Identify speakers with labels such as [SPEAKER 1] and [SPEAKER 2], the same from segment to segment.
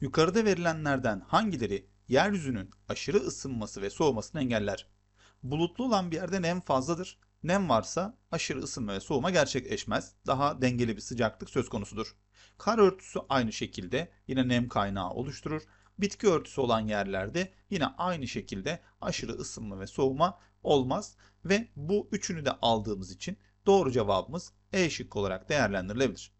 [SPEAKER 1] Yukarıda verilenlerden hangileri yeryüzünün aşırı ısınması ve soğumasını engeller? Bulutlu olan bir yerde nem fazladır. Nem varsa aşırı ısınma ve soğuma gerçekleşmez. Daha dengeli bir sıcaklık söz konusudur. Kar örtüsü aynı şekilde yine nem kaynağı oluşturur. Bitki örtüsü olan yerlerde yine aynı şekilde aşırı ısınma ve soğuma olmaz ve bu üçünü de aldığımız için doğru cevabımız E şıkkı olarak değerlendirilebilir.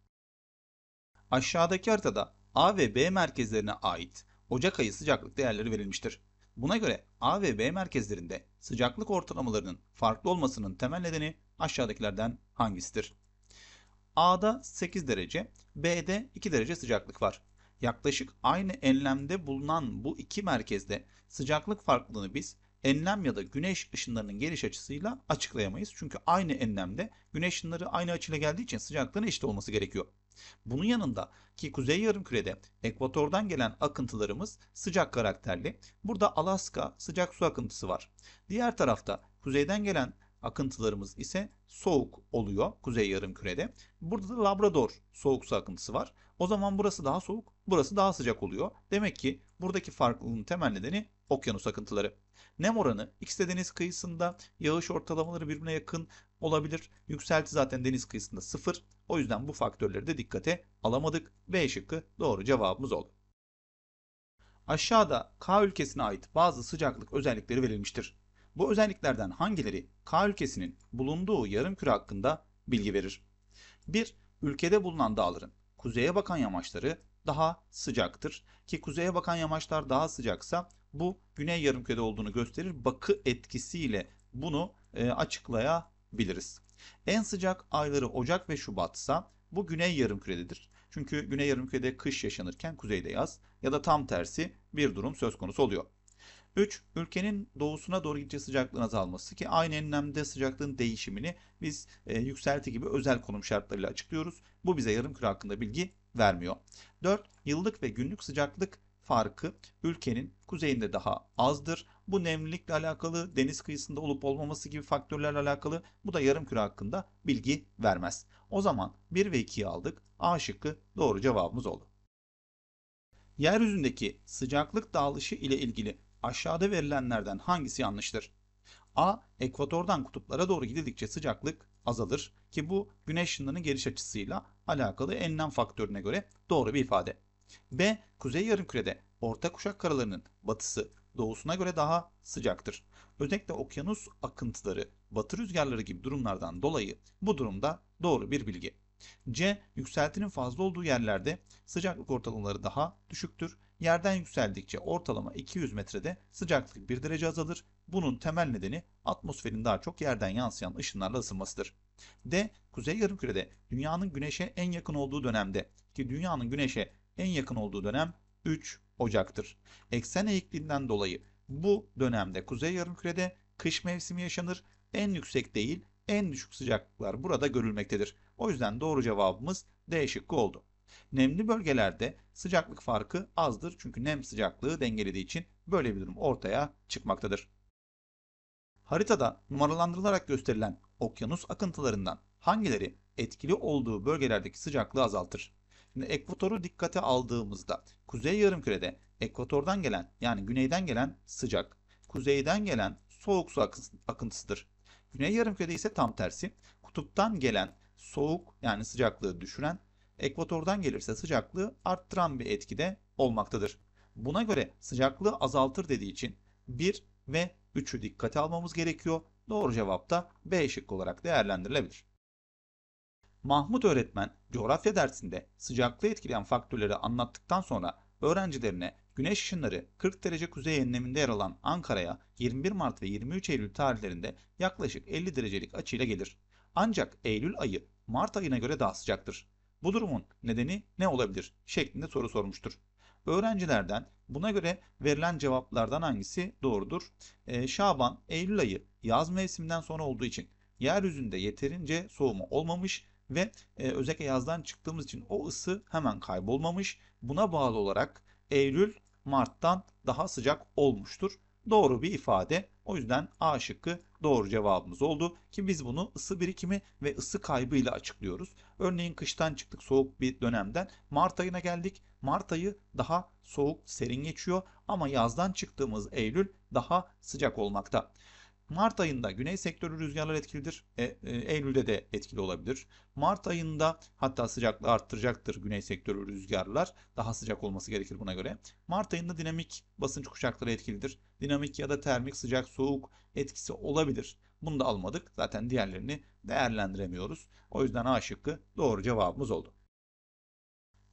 [SPEAKER 1] Aşağıdaki haritada A ve B merkezlerine ait Ocak ayı sıcaklık değerleri verilmiştir. Buna göre A ve B merkezlerinde sıcaklık ortalamalarının farklı olmasının temel nedeni aşağıdakilerden hangisidir? A'da 8 derece, B'de 2 derece sıcaklık var. Yaklaşık aynı enlemde bulunan bu iki merkezde sıcaklık farklılığını biz enlem ya da güneş ışınlarının geliş açısıyla açıklayamayız. Çünkü aynı enlemde güneş ışınları aynı açıyla geldiği için sıcaklığın eşit olması gerekiyor. Bunun yanında ki kuzey yarımkürede ekvatordan gelen akıntılarımız sıcak karakterli. Burada Alaska sıcak su akıntısı var. Diğer tarafta kuzeyden gelen akıntılarımız ise soğuk oluyor kuzey yarımkürede. Burada da Labrador soğuk su akıntısı var. O zaman burası daha soğuk, burası daha sıcak oluyor. Demek ki buradaki farklılığın temel nedeni okyanus akıntıları. Nem oranı ikisi de deniz kıyısında yağış ortalamaları birbirine yakın olabilir. Yükselti zaten deniz kıyısında sıfır. O yüzden bu faktörleri de dikkate alamadık. B şıkkı doğru cevabımız oldu. Aşağıda K ülkesine ait bazı sıcaklık özellikleri verilmiştir. Bu özelliklerden hangileri K ülkesinin bulunduğu yarımküre hakkında bilgi verir? 1. Ülkede bulunan dağların kuzeye bakan yamaçları daha sıcaktır ki kuzeye bakan yamaçlar daha sıcaksa bu güney yarımkürede olduğunu gösterir. Bakı etkisiyle bunu e, açıklaya biliriz. En sıcak ayları Ocak ve Şubatsa bu güney yarımkürededir. Çünkü güney yarımkürede kış yaşanırken kuzeyde yaz ya da tam tersi bir durum söz konusu oluyor. 3. Ülkenin doğusuna doğru gidince sıcaklığın azalması ki aynı enlemde sıcaklığın değişimini biz e, yükselti gibi özel konum şartlarıyla açıklıyoruz. Bu bize yarımküre hakkında bilgi vermiyor. 4. Yıllık ve günlük sıcaklık farkı ülkenin kuzeyinde daha azdır bu nemlilikle alakalı, deniz kıyısında olup olmaması gibi faktörlerle alakalı bu da yarım küre hakkında bilgi vermez. O zaman 1 ve 2'yi aldık. A şıkkı doğru cevabımız oldu. Yeryüzündeki sıcaklık dağılışı ile ilgili aşağıda verilenlerden hangisi yanlıştır? A. Ekvatordan kutuplara doğru gidildikçe sıcaklık azalır ki bu güneş ışınlarının geliş açısıyla alakalı enlem faktörüne göre doğru bir ifade. B. Kuzey yarımkürede orta kuşak karalarının batısı doğusuna göre daha sıcaktır. Özellikle okyanus akıntıları, batı rüzgarları gibi durumlardan dolayı bu durumda doğru bir bilgi. C. Yükseltinin fazla olduğu yerlerde sıcaklık ortalamaları daha düşüktür. Yerden yükseldikçe ortalama 200 metrede sıcaklık 1 derece azalır. Bunun temel nedeni atmosferin daha çok yerden yansıyan ışınlarla ısınmasıdır. D. Kuzey yarımkürede dünyanın güneşe en yakın olduğu dönemde ki dünyanın güneşe en yakın olduğu dönem 3, Ocak'tır. Eksen eğikliğinden dolayı bu dönemde kuzey yarımkürede kış mevsimi yaşanır. En yüksek değil en düşük sıcaklıklar burada görülmektedir. O yüzden doğru cevabımız D şıkkı oldu. Nemli bölgelerde sıcaklık farkı azdır çünkü nem sıcaklığı dengelediği için böyle bir durum ortaya çıkmaktadır. Haritada numaralandırılarak gösterilen okyanus akıntılarından hangileri etkili olduğu bölgelerdeki sıcaklığı azaltır? ekvatoru dikkate aldığımızda kuzey yarımkürede ekvatordan gelen yani güneyden gelen sıcak, kuzeyden gelen soğuk su akıntısıdır. Güney yarımkürede ise tam tersi kutuptan gelen soğuk yani sıcaklığı düşüren, ekvatordan gelirse sıcaklığı arttıran bir etkide olmaktadır. Buna göre sıcaklığı azaltır dediği için 1 ve 3'ü dikkate almamız gerekiyor. Doğru cevap da B şıkkı olarak değerlendirilebilir. Mahmut öğretmen coğrafya dersinde sıcaklığı etkileyen faktörleri anlattıktan sonra öğrencilerine güneş ışınları 40 derece kuzey enleminde yer alan Ankara'ya 21 Mart ve 23 Eylül tarihlerinde yaklaşık 50 derecelik açıyla gelir. Ancak Eylül ayı Mart ayına göre daha sıcaktır. Bu durumun nedeni ne olabilir? şeklinde soru sormuştur. Öğrencilerden buna göre verilen cevaplardan hangisi doğrudur? Ee, Şaban, Eylül ayı yaz mevsiminden sonra olduğu için yeryüzünde yeterince soğuma olmamış ve e, özellikle yazdan çıktığımız için o ısı hemen kaybolmamış. Buna bağlı olarak Eylül Mart'tan daha sıcak olmuştur. Doğru bir ifade. O yüzden A şıkkı doğru cevabımız oldu ki biz bunu ısı birikimi ve ısı kaybı ile açıklıyoruz. Örneğin kıştan çıktık soğuk bir dönemden Mart ayına geldik. Mart ayı daha soğuk, serin geçiyor ama yazdan çıktığımız Eylül daha sıcak olmakta. Mart ayında güney sektörü rüzgarlar etkilidir. E, e, Eylül'de de etkili olabilir. Mart ayında hatta sıcaklığı arttıracaktır güney sektörü rüzgarlar. Daha sıcak olması gerekir buna göre. Mart ayında dinamik basınç kuşakları etkilidir. Dinamik ya da termik sıcak soğuk etkisi olabilir. Bunu da almadık. Zaten diğerlerini değerlendiremiyoruz. O yüzden A şıkkı doğru cevabımız oldu.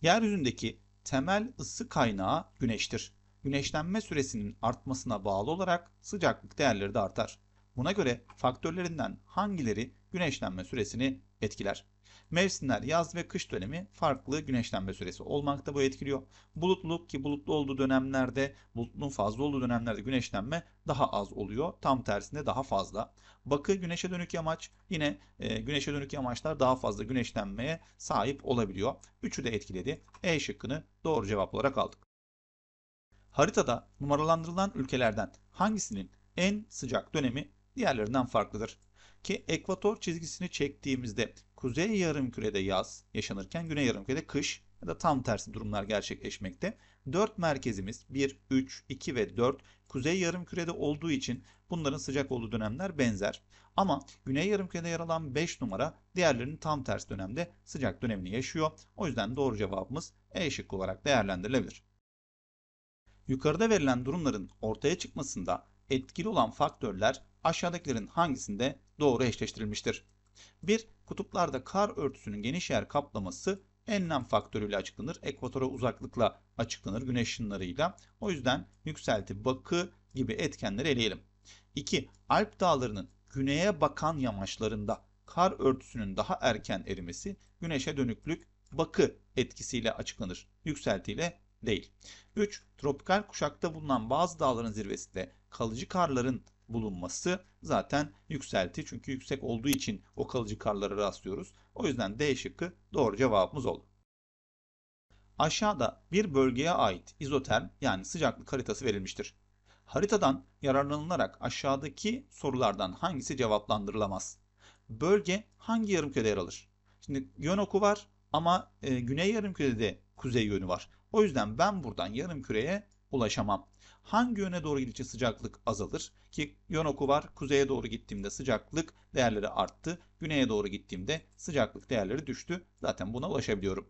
[SPEAKER 1] Yeryüzündeki temel ısı kaynağı güneştir güneşlenme süresinin artmasına bağlı olarak sıcaklık değerleri de artar. Buna göre faktörlerinden hangileri güneşlenme süresini etkiler? Mevsimler yaz ve kış dönemi farklı güneşlenme süresi olmakta bu etkiliyor. Bulutluluk ki bulutlu olduğu dönemlerde, bulutluluğun fazla olduğu dönemlerde güneşlenme daha az oluyor. Tam tersinde daha fazla. Bakı güneşe dönük yamaç yine e, güneşe dönük yamaçlar daha fazla güneşlenmeye sahip olabiliyor. Üçü de etkiledi. E şıkkını doğru cevap olarak aldık. Haritada numaralandırılan ülkelerden hangisinin en sıcak dönemi diğerlerinden farklıdır? Ki ekvator çizgisini çektiğimizde kuzey yarımkürede yaz yaşanırken güney yarımkürede kış ya da tam tersi durumlar gerçekleşmekte. 4 merkezimiz 1, 3, 2 ve 4 kuzey yarımkürede olduğu için bunların sıcak olduğu dönemler benzer. Ama güney yarımkürede yer alan 5 numara diğerlerinin tam tersi dönemde sıcak dönemini yaşıyor. O yüzden doğru cevabımız E şıkkı olarak değerlendirilebilir. Yukarıda verilen durumların ortaya çıkmasında etkili olan faktörler aşağıdakilerin hangisinde doğru eşleştirilmiştir? 1. Kutuplarda kar örtüsünün geniş yer kaplaması enlem faktörüyle açıklanır. Ekvatora uzaklıkla açıklanır güneş ışınlarıyla. O yüzden yükselti, bakı gibi etkenleri eleyelim. 2. Alp dağlarının güneye bakan yamaçlarında kar örtüsünün daha erken erimesi güneşe dönüklük bakı etkisiyle açıklanır. Yükseltiyle değil. 3. Tropikal kuşakta bulunan bazı dağların zirvesinde kalıcı karların bulunması zaten yükselti. Çünkü yüksek olduğu için o kalıcı karlara rastlıyoruz. O yüzden D şıkkı doğru cevabımız oldu. Aşağıda bir bölgeye ait izoterm yani sıcaklık haritası verilmiştir. Haritadan yararlanılarak aşağıdaki sorulardan hangisi cevaplandırılamaz? Bölge hangi yarımkürede yer alır? Şimdi yön oku var ama e, güney yarımkürede de kuzey yönü var. O yüzden ben buradan yarım küreye ulaşamam. Hangi yöne doğru gidince sıcaklık azalır? Ki yön oku var. Kuzeye doğru gittiğimde sıcaklık değerleri arttı. Güneye doğru gittiğimde sıcaklık değerleri düştü. Zaten buna ulaşabiliyorum.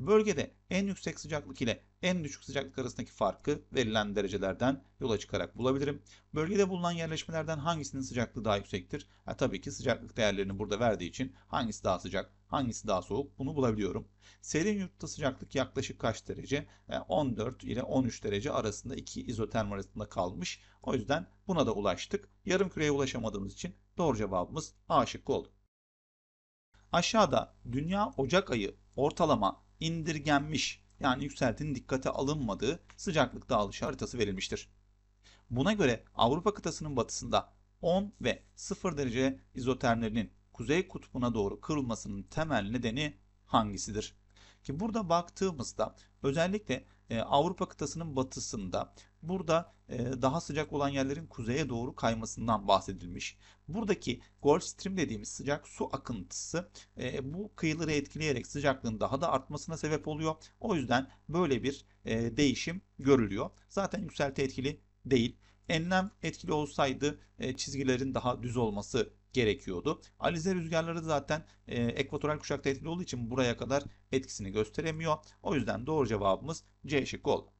[SPEAKER 1] Bölgede en yüksek sıcaklık ile en düşük sıcaklık arasındaki farkı verilen derecelerden yola çıkarak bulabilirim. Bölgede bulunan yerleşmelerden hangisinin sıcaklığı daha yüksektir? Ha, tabii ki sıcaklık değerlerini burada verdiği için hangisi daha sıcak, Hangisi daha soğuk? Bunu bulabiliyorum. Serin yurtta sıcaklık yaklaşık kaç derece? 14 e, ile 13 derece arasında iki izoterm arasında kalmış. O yüzden buna da ulaştık. Yarım küreye ulaşamadığımız için doğru cevabımız A şıkkı oldu. Aşağıda dünya Ocak ayı ortalama indirgenmiş yani yükseltinin dikkate alınmadığı sıcaklık dağılışı haritası verilmiştir. Buna göre Avrupa kıtasının batısında 10 ve 0 derece izotermlerinin kuzey kutbuna doğru kırılmasının temel nedeni hangisidir? Ki burada baktığımızda özellikle e, Avrupa kıtasının batısında burada e, daha sıcak olan yerlerin kuzeye doğru kaymasından bahsedilmiş. Buradaki Gulf Stream dediğimiz sıcak su akıntısı e, bu kıyıları etkileyerek sıcaklığın daha da artmasına sebep oluyor. O yüzden böyle bir değişim görülüyor. Zaten yükselti etkili değil. Enlem etkili olsaydı çizgilerin daha düz olması gerekiyordu. Alize rüzgarları zaten e, ekvatoral kuşakta etkili olduğu için buraya kadar etkisini gösteremiyor. O yüzden doğru cevabımız C şıkkı oldu.